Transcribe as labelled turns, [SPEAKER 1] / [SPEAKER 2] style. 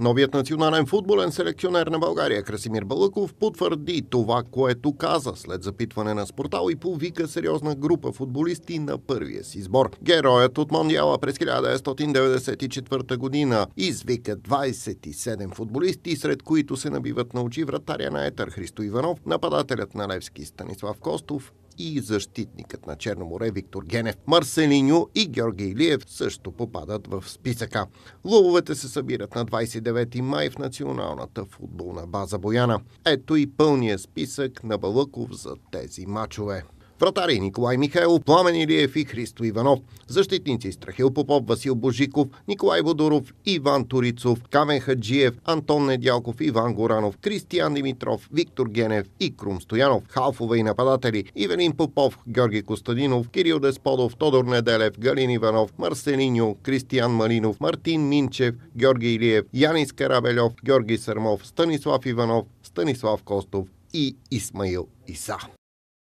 [SPEAKER 1] Новият национален футболен селекционер на България Красимир Балъков потвърди това, което каза след запитване на спортал и повика сериозна група футболисти на първия си сбор. Героят от Мондиала през 1994 година извика 27 футболисти, сред които се набиват на очи вратаря на Етър Христо Иванов, нападателят на Левски Станислав Костов и защитникът на Черно море Виктор Генев. Марселиньо и Георги Илиев също попадат в списъка. Лововете се събират на 29 май в националната футболна база Бояна. Ето и пълния списък на Балъков за тези матчове. Вратари Николай Михайлов, Пламен Илиев и Христо Иванов. Защитници Страхил Попов, Васил Божиков, Николай Водоров, Иван Турицов, Камен Хаджиев, Антон Недялков, Иван Горанов, Кристиян Димитров, Виктор Генев и Крум Стоянов. Халфове и нападатели Ивелин Попов, Георги Костадинов, Кирил Десподов, Тодор Неделев, Галин Иванов, Марселиньо, Кристиян Малинов, Мартин Минчев, Георги Илиев, Янис Карабелев, Георги Сърмов, Станислав Иванов, Станислав Костов и Исмаил Иса.